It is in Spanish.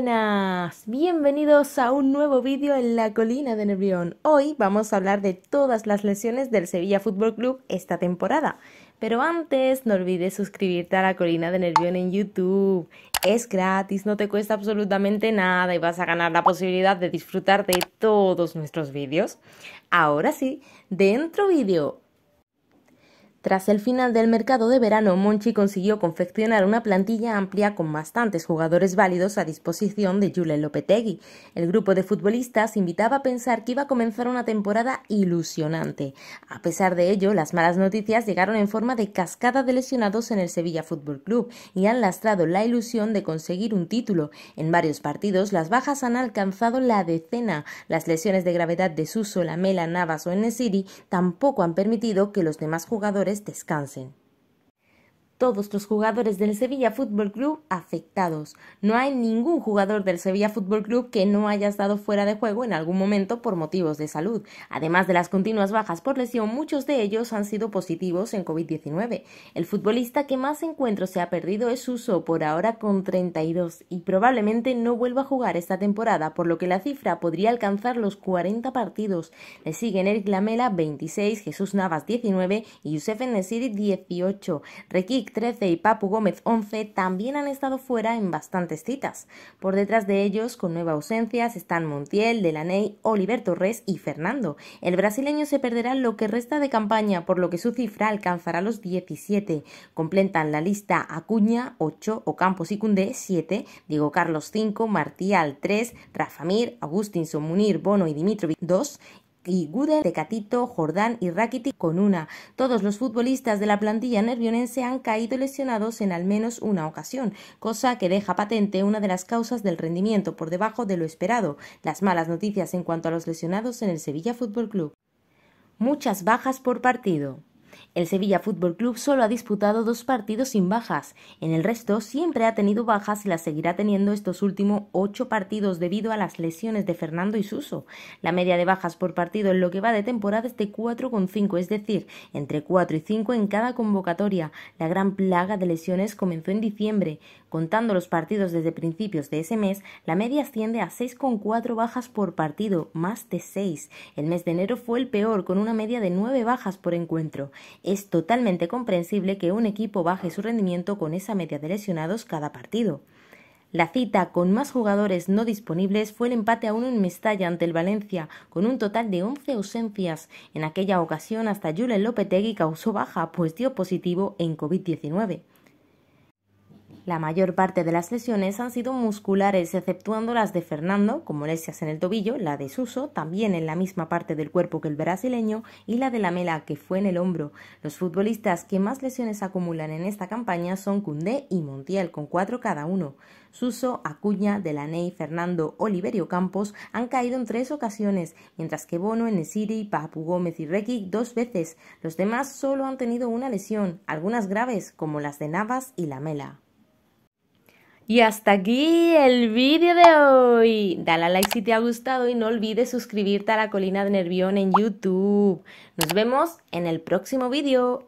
buenas, bienvenidos a un nuevo vídeo en la colina de Nervión. Hoy vamos a hablar de todas las lesiones del Sevilla Fútbol Club esta temporada. Pero antes, no olvides suscribirte a la colina de Nervión en YouTube. Es gratis, no te cuesta absolutamente nada y vas a ganar la posibilidad de disfrutar de todos nuestros vídeos. Ahora sí, dentro vídeo. Tras el final del mercado de verano, Monchi consiguió confeccionar una plantilla amplia con bastantes jugadores válidos a disposición de Julen Lopetegui. El grupo de futbolistas invitaba a pensar que iba a comenzar una temporada ilusionante. A pesar de ello, las malas noticias llegaron en forma de cascada de lesionados en el Sevilla Fútbol Club y han lastrado la ilusión de conseguir un título. En varios partidos, las bajas han alcanzado la decena. Las lesiones de gravedad de Suso, Lamela, Navas o Enesiri tampoco han permitido que los demás jugadores descansen todos los jugadores del Sevilla Fútbol Club afectados. No hay ningún jugador del Sevilla Fútbol Club que no haya estado fuera de juego en algún momento por motivos de salud. Además de las continuas bajas por lesión, muchos de ellos han sido positivos en COVID-19. El futbolista que más encuentros se ha perdido es Uso, por ahora con 32, y probablemente no vuelva a jugar esta temporada, por lo que la cifra podría alcanzar los 40 partidos. Le siguen Eric Lamela 26, Jesús Navas 19 y Youssef Nesiri 18. Requique 13 y Papu Gómez 11 también han estado fuera en bastantes citas. Por detrás de ellos, con nueva ausencias, están Montiel, Delaney, Oliver Torres y Fernando. El brasileño se perderá lo que resta de campaña, por lo que su cifra alcanzará los 17. Completan la lista Acuña 8, Ocampos y Cundé 7, Diego Carlos 5, Martial 3, Rafamir, Agustín, Somunir, Bono y Dimitrovic 2 y Guder, Decatito, Jordán y Rakitic con una. Todos los futbolistas de la plantilla nervionense han caído lesionados en al menos una ocasión, cosa que deja patente una de las causas del rendimiento por debajo de lo esperado, las malas noticias en cuanto a los lesionados en el Sevilla Fútbol Club. Muchas bajas por partido. El Sevilla Fútbol Club solo ha disputado dos partidos sin bajas. En el resto siempre ha tenido bajas y las seguirá teniendo estos últimos ocho partidos debido a las lesiones de Fernando y Suso. La media de bajas por partido en lo que va de temporada es de 4,5, es decir, entre 4 y 5 en cada convocatoria. La gran plaga de lesiones comenzó en diciembre, Contando los partidos desde principios de ese mes, la media asciende a 6,4 bajas por partido, más de 6. El mes de enero fue el peor, con una media de 9 bajas por encuentro. Es totalmente comprensible que un equipo baje su rendimiento con esa media de lesionados cada partido. La cita con más jugadores no disponibles fue el empate a uno en Mestalla ante el Valencia, con un total de 11 ausencias. En aquella ocasión hasta Julen Lopetegui causó baja, pues dio positivo en COVID-19. La mayor parte de las lesiones han sido musculares, exceptuando las de Fernando, como lesias en el tobillo, la de Suso, también en la misma parte del cuerpo que el brasileño, y la de Lamela, que fue en el hombro. Los futbolistas que más lesiones acumulan en esta campaña son Cundé y Montiel, con cuatro cada uno. Suso, Acuña, Delaney, Fernando, Oliverio Campos han caído en tres ocasiones, mientras que Bono, Enesiri, Papu Gómez y Rekic dos veces. Los demás solo han tenido una lesión, algunas graves, como las de Navas y Lamela. Y hasta aquí el vídeo de hoy. Dale a like si te ha gustado y no olvides suscribirte a La Colina de Nervión en YouTube. Nos vemos en el próximo vídeo.